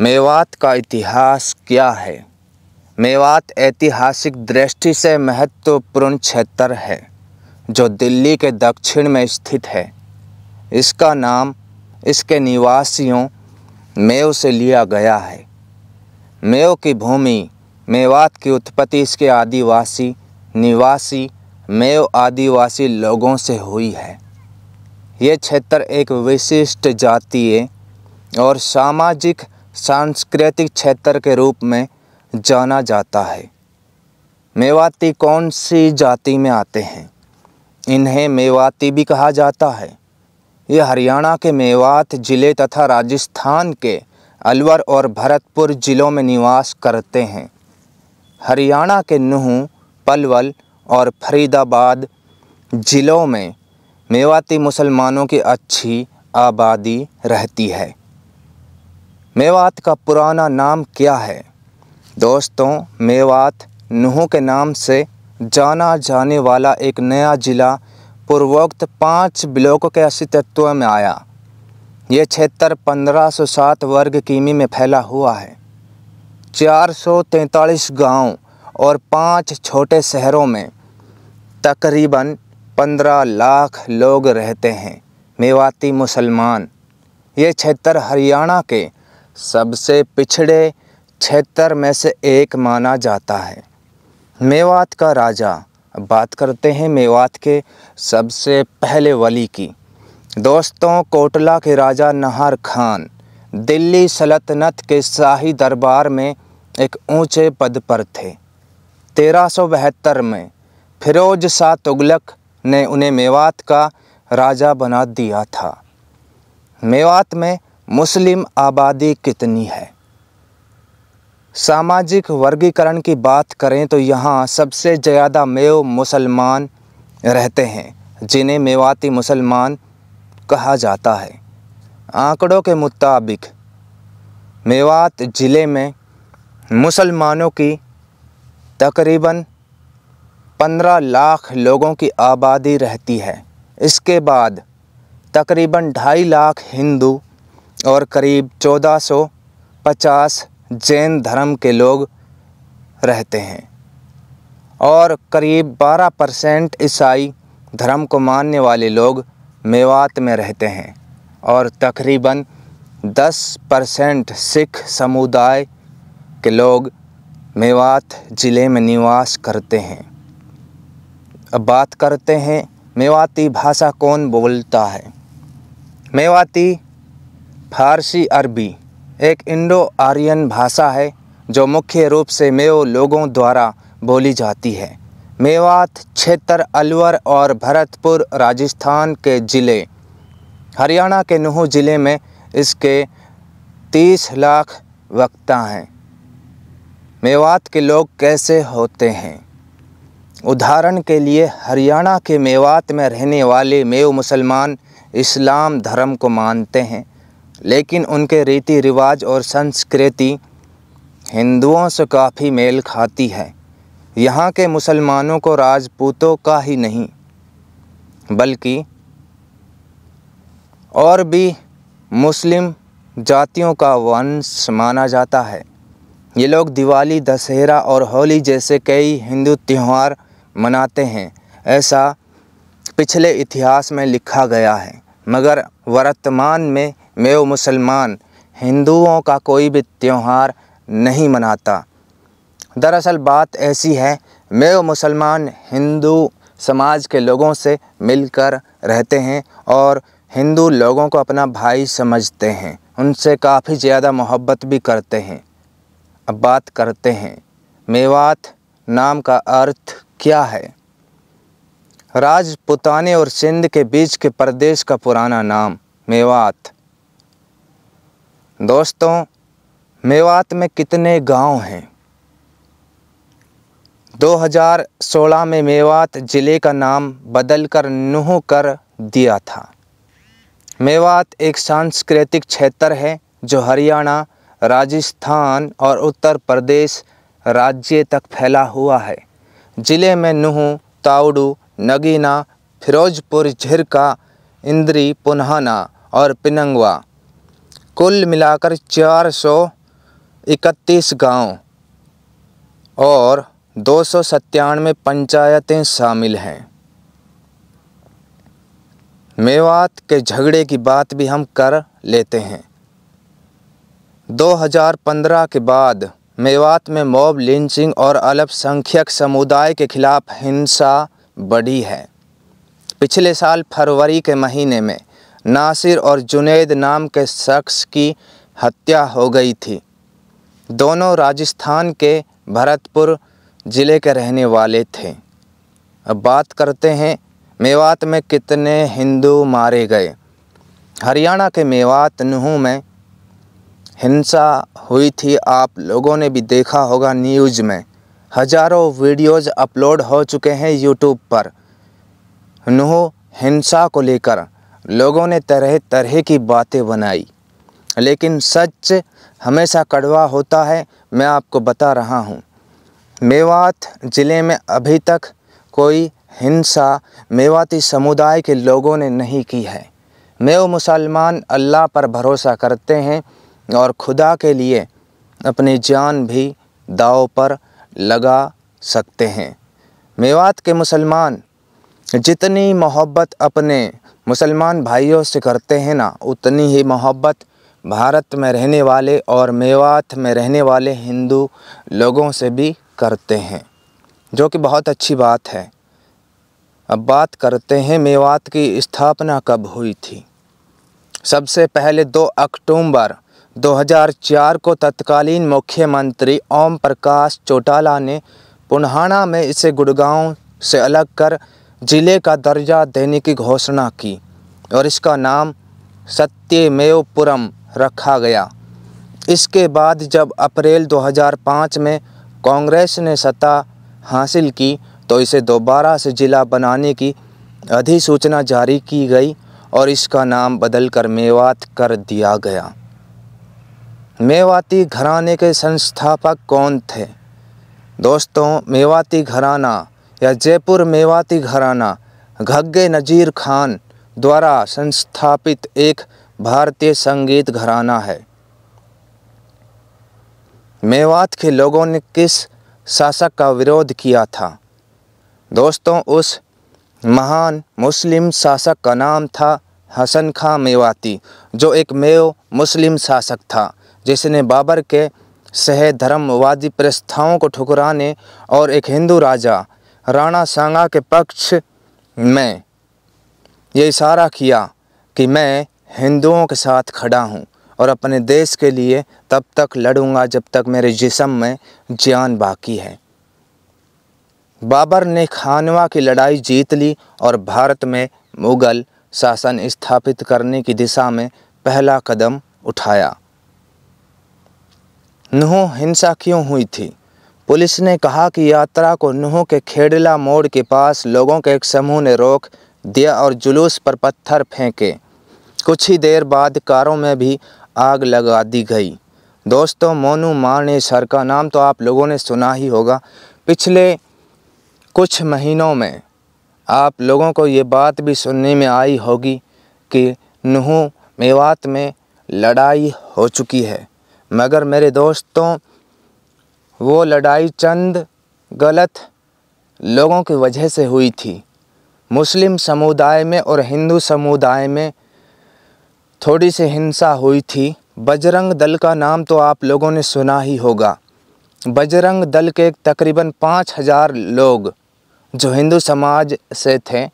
मेवात का इतिहास क्या है मेवात ऐतिहासिक दृष्टि से महत्वपूर्ण क्षेत्र है जो दिल्ली के दक्षिण में स्थित है इसका नाम इसके निवासियों मेव से लिया गया है मेव की भूमि मेवात की उत्पत्ति इसके आदिवासी निवासी मेव आदिवासी लोगों से हुई है ये क्षेत्र एक विशिष्ट जातीय और सामाजिक सांस्कृतिक क्षेत्र के रूप में जाना जाता है मेवाती कौन सी जाति में आते हैं इन्हें मेवाती भी कहा जाता है ये हरियाणा के मेवात ज़िले तथा राजस्थान के अलवर और भरतपुर ज़िलों में निवास करते हैं हरियाणा के नूह पलवल और फरीदाबाद ज़िलों में मेवाती मुसलमानों की अच्छी आबादी रहती है मेवात का पुराना नाम क्या है दोस्तों मेवात नुह के नाम से जाना जाने वाला एक नया ज़िला पूर्वोक्त पाँच ब्लॉकों के अस्तित्व में आया ये क्षेत्र 1507 वर्ग किमी में फैला हुआ है 443 गांव और पांच छोटे शहरों में तकरीबन 15 लाख लोग रहते हैं मेवाती मुसलमान ये क्षेत्र हरियाणा के सबसे पिछड़े क्षेत्र में से एक माना जाता है मेवात का राजा बात करते हैं मेवात के सबसे पहले वली की दोस्तों कोटला के राजा नहर खान दिल्ली सल्तनत के शाही दरबार में एक ऊंचे पद पर थे तेरह में फिरोज शाह तुगलक ने उन्हें मेवात का राजा बना दिया था मेवात में मुस्लिम आबादी कितनी है सामाजिक वर्गीकरण की बात करें तो यहाँ सबसे ज़्यादा मेव मुसलमान रहते हैं जिन्हें मेवाती मुसलमान कहा जाता है आंकड़ों के मुताबिक मेवात ज़िले में मुसलमानों की तकरीबन 15 लाख लोगों की आबादी रहती है इसके बाद तकरीबन ढाई लाख हिंदू और करीब 1450 जैन धर्म के लोग रहते हैं और करीब 12 परसेंट ईसाई धर्म को मानने वाले लोग मेवात में रहते हैं और तकरीबन 10 परसेंट सिख समुदाय के लोग मेवात ज़िले में निवास करते हैं अब बात करते हैं मेवाती भाषा कौन बोलता है मेवाती फारसी अरबी एक इंडो आर्यन भाषा है जो मुख्य रूप से मेव लोगों द्वारा बोली जाती है मेवात क्षेत्र अलवर और भरतपुर राजस्थान के ज़िले हरियाणा के नुह ज़िले में इसके तीस लाख वक्ता हैं मेवात के लोग कैसे होते हैं उदाहरण के लिए हरियाणा के मेवात में रहने वाले मेव मुसलमान इस्लाम धर्म को मानते हैं लेकिन उनके रीति रिवाज और संस्कृति हिंदुओं से काफ़ी मेल खाती है यहाँ के मुसलमानों को राजपूतों का ही नहीं बल्कि और भी मुस्लिम जातियों का वंश माना जाता है ये लोग दिवाली दशहरा और होली जैसे कई हिंदू त्यौहार मनाते हैं ऐसा पिछले इतिहास में लिखा गया है मगर वर्तमान में मैं मुसलमान हिंदुओं का कोई भी त्यौहार नहीं मनाता दरअसल बात ऐसी है मैं मुसलमान हिंदू समाज के लोगों से मिलकर रहते हैं और हिंदू लोगों को अपना भाई समझते हैं उनसे काफ़ी ज़्यादा मोहब्बत भी करते हैं अब बात करते हैं मेवात नाम का अर्थ क्या है राजपुताने और सिंध के बीच के प्रदेश का पुराना नाम मेवात दोस्तों मेवात में कितने गांव हैं 2016 में मेवात ज़िले का नाम बदलकर नूह कर दिया था मेवात एक सांस्कृतिक क्षेत्र है जो हरियाणा राजस्थान और उत्तर प्रदेश राज्य तक फैला हुआ है ज़िले में नूह ताउडू नगीना फिरोजपुर झिरका इंद्री पुनहाना और पिनंगवा कुल मिलाकर चार सौ इकतीस गाँव और दो सौ सत्तानवे पंचायतें शामिल हैं मेवात के झगड़े की बात भी हम कर लेते हैं 2015 के बाद मेवात में मॉब लिंचिंग और अल्पसंख्यक समुदाय के खिलाफ हिंसा बढ़ी है पिछले साल फरवरी के महीने में नासिर और जुनेद नाम के शख्स की हत्या हो गई थी दोनों राजस्थान के भरतपुर ज़िले के रहने वाले थे अब बात करते हैं मेवात में कितने हिंदू मारे गए हरियाणा के मेवात नुह में हिंसा हुई थी आप लोगों ने भी देखा होगा न्यूज़ में हजारों वीडियोज़ अपलोड हो चुके हैं यूट्यूब पर नुह हिंसा को लेकर लोगों ने तरह तरह की बातें बनाई लेकिन सच हमेशा कड़वा होता है मैं आपको बता रहा हूँ मेवात ज़िले में अभी तक कोई हिंसा मेवाती समुदाय के लोगों ने नहीं की है मेव मुसलमान अल्लाह पर भरोसा करते हैं और खुदा के लिए अपनी जान भी दाव पर लगा सकते हैं मेवात के मुसलमान जितनी मोहब्बत अपने मुसलमान भाइयों से करते हैं ना उतनी ही मोहब्बत भारत में रहने वाले और मेवात में रहने वाले हिंदू लोगों से भी करते हैं जो कि बहुत अच्छी बात है अब बात करते हैं मेवात की स्थापना कब हुई थी सबसे पहले 2 अक्टूबर 2004 को तत्कालीन मुख्यमंत्री ओम प्रकाश चौटाला ने पुनहाना में इसे गुड़गांव से अलग कर ज़िले का दर्जा देने की घोषणा की और इसका नाम सत्यमेवपुरम रखा गया इसके बाद जब अप्रैल 2005 में कांग्रेस ने सत्ता हासिल की तो इसे दोबारा से ज़िला बनाने की अधिसूचना जारी की गई और इसका नाम बदलकर मेवात कर दिया गया मेवाती घराने के संस्थापक कौन थे दोस्तों मेवाती घराना या जयपुर मेवाती घराना घग्गे नज़ीर खान द्वारा संस्थापित एक भारतीय संगीत घराना है मेवात के लोगों ने किस शासक का विरोध किया था दोस्तों उस महान मुस्लिम शासक का नाम था हसन खां मेवाती जो एक मेव मुस्लिम शासक था जिसने बाबर के सह धर्मवादी प्रस्थाओं को ठुकराने और एक हिंदू राजा राणा सांगा के पक्ष में ये इशारा किया कि मैं हिंदुओं के साथ खड़ा हूँ और अपने देश के लिए तब तक लड़ूंगा जब तक मेरे जिसम में जान बाकी है बाबर ने खानवा की लड़ाई जीत ली और भारत में मुग़ल शासन स्थापित करने की दिशा में पहला कदम उठाया नुह हिंसा क्यों हुई थी पुलिस ने कहा कि यात्रा को नुह के खेड़ला मोड़ के पास लोगों के एक समूह ने रोक दिया और जुलूस पर पत्थर फेंके कुछ ही देर बाद कारों में भी आग लगा दी गई दोस्तों मोनू माने सर का नाम तो आप लोगों ने सुना ही होगा पिछले कुछ महीनों में आप लोगों को ये बात भी सुनने में आई होगी कि नुहू मेवात में लड़ाई हो चुकी है मगर मेरे दोस्तों वो लड़ाई चंद गलत लोगों की वजह से हुई थी मुस्लिम समुदाय में और हिंदू समुदाय में थोड़ी सी हिंसा हुई थी बजरंग दल का नाम तो आप लोगों ने सुना ही होगा बजरंग दल के तकरीबन पाँच हज़ार लोग जो हिंदू समाज से थे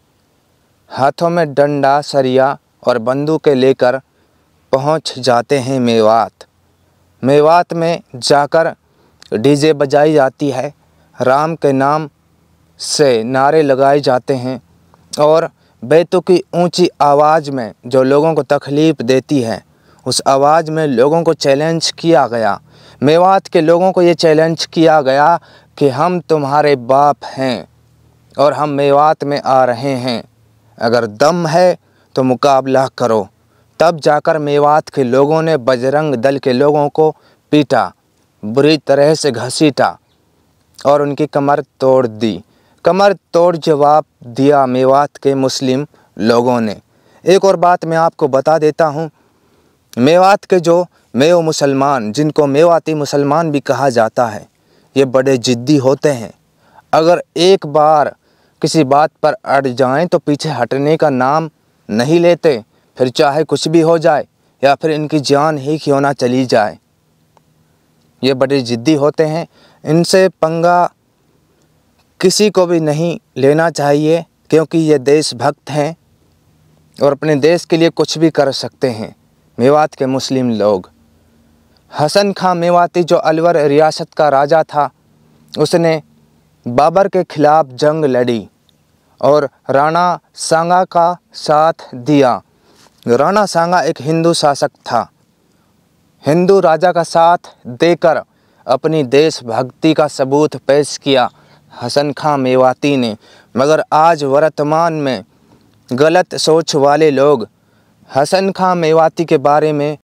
हाथों में डंडा सरिया और बंदूकें लेकर पहुंच जाते हैं मेवात मेवात में जाकर डीजे बजाई जाती है राम के नाम से नारे लगाए जाते हैं और बैतों की ऊंची आवाज़ में जो लोगों को तकलीफ़ देती है उस आवाज़ में लोगों को चैलेंज किया गया मेवात के लोगों को ये चैलेंज किया गया कि हम तुम्हारे बाप हैं और हम मेवात में आ रहे हैं अगर दम है तो मुकाबला करो तब जाकर मेवात के लोगों ने बजरंग दल के लोगों को पीटा बुरी तरह से घसीटा और उनकी कमर तोड़ दी कमर तोड़ जवाब दिया मेवात के मुस्लिम लोगों ने एक और बात मैं आपको बता देता हूँ मेवात के जो मेव मुसलमान जिनको मेवाती मुसलमान भी कहा जाता है ये बड़े ज़िद्दी होते हैं अगर एक बार किसी बात पर अड़ जाएं तो पीछे हटने का नाम नहीं लेते फिर चाहे कुछ भी हो जाए या फिर इनकी जान ही क्यों ना चली जाए ये बड़े ज़िद्दी होते हैं इनसे पंगा किसी को भी नहीं लेना चाहिए क्योंकि ये देशभक्त हैं और अपने देश के लिए कुछ भी कर सकते हैं मेवात के मुस्लिम लोग हसन खां मेवाती जो अलवर रियासत का राजा था उसने बाबर के खिलाफ जंग लड़ी और राणा सांगा का साथ दिया राणा सांगा एक हिंदू शासक था हिंदू राजा का साथ देकर अपनी देशभक्ति का सबूत पेश किया हसन खां मेवाती ने मगर आज वर्तमान में गलत सोच वाले लोग हसन खां मेवाती के बारे में